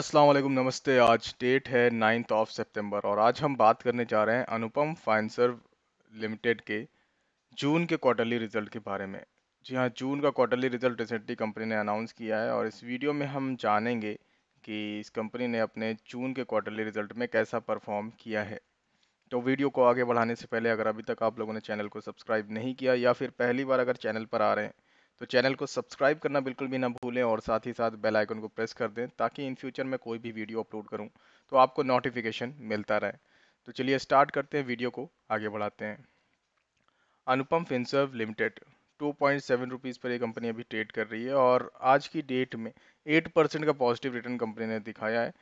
अस्सलाम वालेकुम नमस्ते आज डेट है नाइन्थ ऑफ सितंबर और आज हम बात करने जा रहे हैं अनुपम फाइनसर्व लिमिटेड के जून के क्वार्टरली रिजल्ट के बारे में जी हाँ जून का क्वार्टरली रिजल्ट रिसेंटली कंपनी ने अनाउंस किया है और इस वीडियो में हम जानेंगे कि इस कंपनी ने अपने जून के क्वार्टरली रिजल्ट में कैसा परफॉर्म किया है तो वीडियो को आगे बढ़ाने से पहले अगर अभी तक आप लोगों ने चैनल को सब्सक्राइब नहीं किया या फिर पहली बार अगर चैनल पर आ रहे हैं तो चैनल को सब्सक्राइब करना बिल्कुल भी ना भूलें और साथ ही साथ बेल आइकन को प्रेस कर दें ताकि इन फ्यूचर मैं कोई भी वीडियो अपलोड करूं तो आपको नोटिफिकेशन मिलता रहे तो चलिए स्टार्ट करते हैं वीडियो को आगे बढ़ाते हैं Anupam Finserv limited two point seven rupees पर ये कंपनी अभी ट्रेड कर रही है और आज की डेट में एट परसेंट का पॉजिटिव रिटर्न कंपनी ने दिखाया है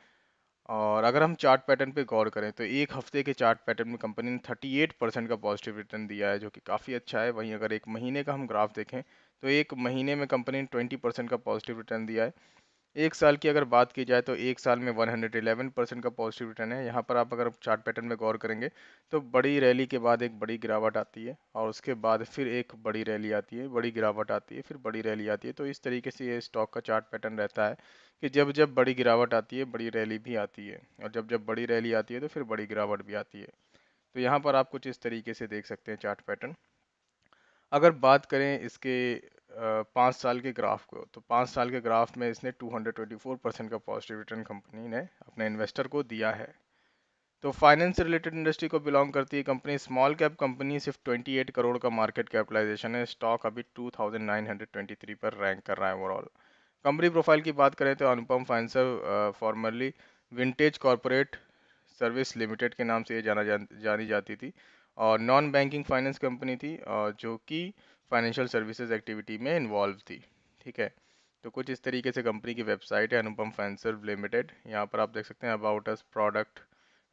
और अगर हम चार्ट पैटर्न पे गौर करें तो एक हफ्ते के चार्ट पैटर्न में कंपनी ने 38 परसेंट का पॉजिटिव रिटर्न दिया है जो कि काफ़ी अच्छा है वहीं अगर एक महीने का हम ग्राफ देखें तो एक महीने में कंपनी ने 20 परसेंट का पॉजिटिव रिटर्न दिया है एक साल की अगर बात की जाए तो एक साल में 111 परसेंट का पॉजिटिव रिटर्न है यहाँ पर आप अगर चार्ट पैटर्न में गौर करेंगे तो बड़ी रैली के बाद एक बड़ी गिरावट आती है और उसके बाद फिर एक बड़ी रैली आती है बड़ी गिरावट आती है फिर बड़ी रैली आती है तो इस तरीके से ये स्टॉक का चार्ट पैटर्न रहता है कि जब जब बड़ी गिरावट आती है बड़ी रैली भी आती है और जब जब बड़ी रैली आती है तो फिर बड़ी गिरावट भी आती है तो यहाँ पर आप कुछ इस तरीके से देख सकते हैं चार्ट पैटर्न अगर बात करें इसके पाँच साल के ग्राफ को तो पाँच साल के ग्राफ में इसने 224 परसेंट का पॉजिटिव रिटर्न कंपनी ने अपने इन्वेस्टर को दिया है तो फाइनेंस रिलेटेड इंडस्ट्री को बिलोंग करती है कंपनी स्मॉल कैप कंपनी सिर्फ 28 करोड़ का मार्केट कैपिटलाइजेशन है स्टॉक अभी 2923 पर रैंक कर रहा है ओवरऑल कंपनी प्रोफाइल की बात करें तो Anupam financer formerly vintage corporate service limited के नाम से ये जाना जानी जाती थी और नॉन बैंकिंग फाइनेंस कंपनी थी जो कि फाइनेंशियल सर्विसेज एक्टिविटी में इन्वॉल्व थी ठीक है तो कुछ इस तरीके से कंपनी की वेबसाइट है अनुपम फैंसर्व लिमिटेड यहाँ पर आप देख सकते हैं about us product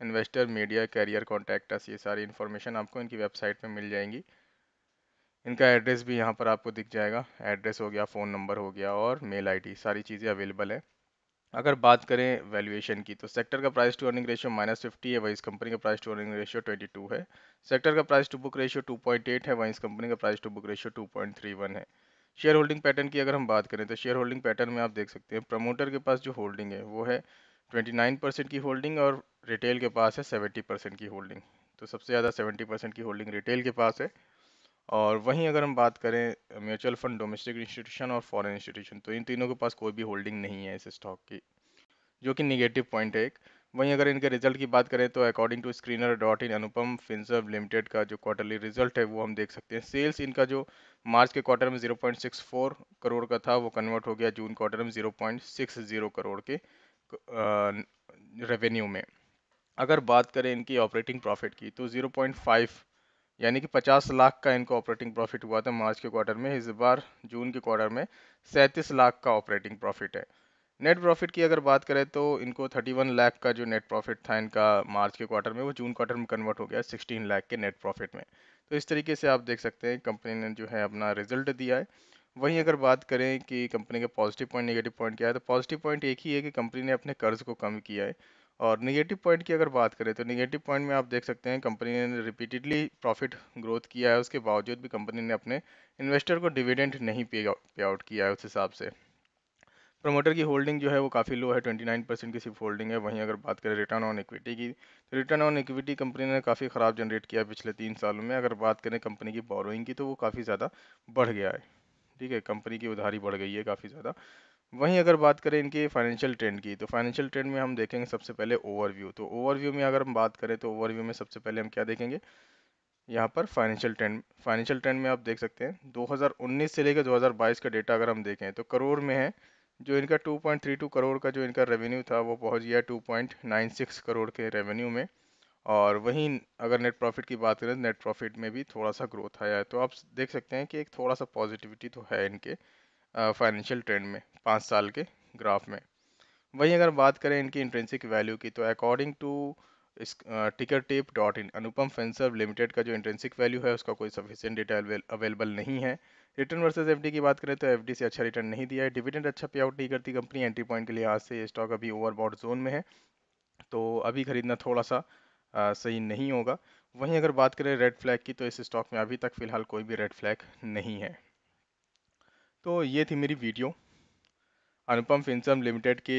investor media career contact us ये सारी इन्फॉर्मेशन आपको इनकी वेबसाइट पर मिल जाएंगी इनका एड्रेस भी यहाँ पर आपको दिख जाएगा एड्रेस हो गया फ़ोन नंबर हो गया और मेल आईडी सारी चीज़ें अवेलेबल हैं अगर बात करें वैल्यूएशन की तो सेक्टर का price to earning ratio minus fifty है वहीं इस कंपनी का price to earning ratio twenty two है सेक्टर का price to book ratio two point eight है वहीं इस कंपनी का price to book ratio two point three one है शेयर होल्डिंग पैटर्न की अगर हम बात करें तो शेयर होल्डिंग पैटर्न में आप देख सकते हैं प्रमोटर के पास जो होल्डिंग है वो है ट्वेंटी नाइन परसेंट की होल्डिंग और रिटेल के पास है सेवेंटी परसेंट की होल्डिंग तो सबसे ज़्यादा सेवेंटी परसेंट की होल्डिंग रिटेल के पास है और वहीं अगर हम बात करें म्यूचुअल फंड डोमेस्टिक इंस्टीट्यूशन और फॉरेन इंस्टीट्यूशन तो इन तीनों के पास कोई भी होल्डिंग नहीं है इस स्टॉक की जो कि निगेटिव पॉइंट है एक वहीं अगर इनके रिजल्ट की बात करें तो according to screener dot in Anupam Finserv limited का जो क्वार्टरली रिजल्ट है वो हम देख सकते हैं सेल्स इनका जो मार्च के क्वार्टर में 0.64 करोड़ का था वो कन्वर्ट हो गया जून क्वार्टर में 0.60 करोड़ के रेवेन्यू में अगर बात करें इनकी ऑपरेटिंग प्रॉफिट की तो 0.5 यानी कि 50 लाख का इनका ऑपरेटिंग प्रॉफिट हुआ था मार्च के क्वार्टर में इस बार जून के क्वार्टर में सैंतीस लाख का ऑपरेटिंग प्रॉफिट है नेट प्रॉफिट की अगर बात करें तो इनको 31 लाख का जो नेट प्रॉफिट था इनका मार्च के क्वार्टर में वो जून क्वार्टर में कन्वर्ट हो गया 16 लाख के नेट प्रॉफिट में तो इस तरीके से आप देख सकते हैं कंपनी ने जो है अपना रिजल्ट दिया है वहीं अगर बात करें कि कंपनी का पॉजिटिव पॉइंट नेगेटिव पॉइंट क्या है तो पॉजिटिव पॉइंट एक ही है कि कंपनी ने अपने कर्ज को कम किया है और निगेटिव पॉइंट की अगर बात करें तो निगेटिव पॉइंट में आप देख सकते हैं कंपनी ने रिपीटेडली प्रॉफिट ग्रोथ किया है उसके बावजूद भी कंपनी ने अपने इन्वेस्टर को डिविडेंड नहीं पे आउट किया है उस हिसाब से प्रमोटर की होल्डिंग जो है वो काफ़ी लो है 29 परसेंट की सिर्फ होल्डिंग है वहीं अगर बात करें रिटर्न ऑन इक्विटी की तो रिटर्न ऑन इक्विटी कंपनी ने काफ़ी ख़राब जनरेट किया पिछले तीन सालों में अगर बात करें कंपनी की बोरोइंग की तो वो काफ़ी ज़्यादा बढ़ गया है ठीक है कंपनी की उधारी बढ़ गई है काफ़ी ज़्यादा वहीं अगर बात करें इनकी फाइनेंशियल ट्रेंड की तो फाइनेंशियल ट्रेंड में हम देखेंगे सबसे पहले ओवरव्यू तो ओवरव्यू में अगर हम बात करें तो ओवरव्यू में सबसे पहले हम क्या देखेंगे यहाँ पर फाइनेंशियल ट्रेंड फाइनेंशियल ट्रेंड में आप देख सकते हैं 2019 से लेकर 2022 का डेटा अगर हम देखें तो करोड़ में है जो इनका 2.32 करोड़ का जो इनका रेवेन्यू था वो पहुँच गया 2.96 करोड़ के रेवेन्यू में और वहीं अगर नेट प्रॉफिट की बात करें नेट प्रॉफिट में भी थोड़ा सा ग्रोथ आया है तो आप देख सकते हैं कि एक थोड़ा सा पॉजिटिविटी तो है इनके फाइनेंशियल ट्रेंड में पाँच साल के ग्राफ में वहीं अगर बात करें इनकी इंट्रेंसिक वैल्यू की तो अकॉर्डिंग टू इस ticker tape dot in Anupam Finserv limited का जो इंट्रेंसिक वैल्यू है उसका कोई सफिशियंट डेटा अवेलेबल नहीं है रिटर्न वर्सेस एफडी की बात करें तो एफडी से अच्छा रिटर्न नहीं दिया है डिविडेंड अच्छा पे आउट नहीं करती कंपनी एंट्री पॉइंट के लिहाज से स्टॉक अभी ओवरबॉड जोन में है तो अभी खरीदना थोड़ा सा आ, सही नहीं होगा वहीं अगर बात करें रेड फ्लैग की तो इस स्टॉक में अभी तक फ़िलहाल कोई भी रेड फ्लैग नहीं है तो ये थी मेरी वीडियो अनुपम फिंसम लिमिटेड के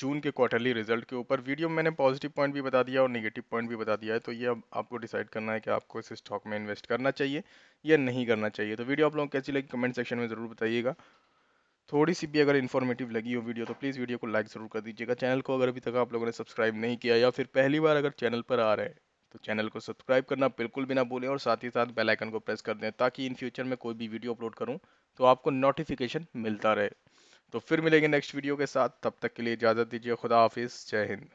जून के क्वार्टरली रिजल्ट के ऊपर वीडियो में मैंने पॉजिटिव पॉइंट भी बता दिया और नेगेटिव पॉइंट भी बता दिया है तो ये अब आपको डिसाइड करना है कि आपको इस स्टॉक में इन्वेस्ट करना चाहिए या नहीं करना चाहिए तो वीडियो आप को कैसी लगी कमेंट सेक्शन में ज़रूर बताइएगा थोड़ी सी भी अगर इन्फॉर्मेटिव लगी हो वीडियो तो प्लीज़ वीडियो को लाइक ज़रूर कर दीजिएगा चैनल को अगर अभी तक आप लोगों ने सब्सक्राइब नहीं किया या फिर पहली बार अगर चैनल पर आ रहे हैं तो चैनल को सब्सक्राइब करना बिल्कुल भी ना भूलें और साथ ही साथ बेल आइकन को प्रेस कर दें ताकि इन फ्यूचर में कोई भी वीडियो अपलोड करूँ तो आपको नोटिफिकेशन मिलता रहे तो फिर मिलेंगे नेक्स्ट वीडियो के साथ तब तक के लिए इजाज़त दीजिए खुदा हाफिज़ जय हिंद